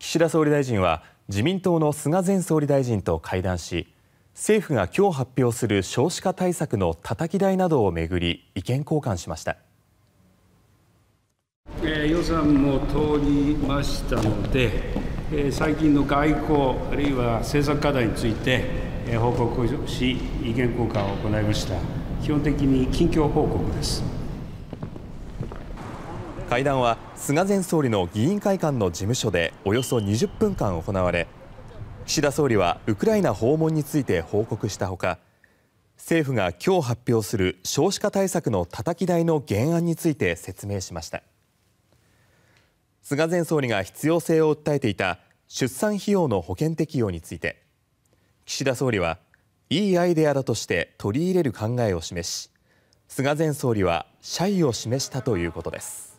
岸田総理大臣は自民党の菅前総理大臣と会談し政府が今日発表する少子化対策のたたき台などをめぐり意見交換しました。予算も通りましたので、最近の外交、あるいは政策課題について報告をし、意見交換を行いました。基本的に近況報告です。会談は菅前総理の議員会館の事務所でおよそ20分間行われ岸田総理はウクライナ訪問について報告したほか政府が今日発表する少子化対策のたたき台の原案について説明しました菅前総理が必要性を訴えていた出産費用の保険適用について岸田総理はいいアイデアだとして取り入れる考えを示し菅前総理は謝意を示したということです。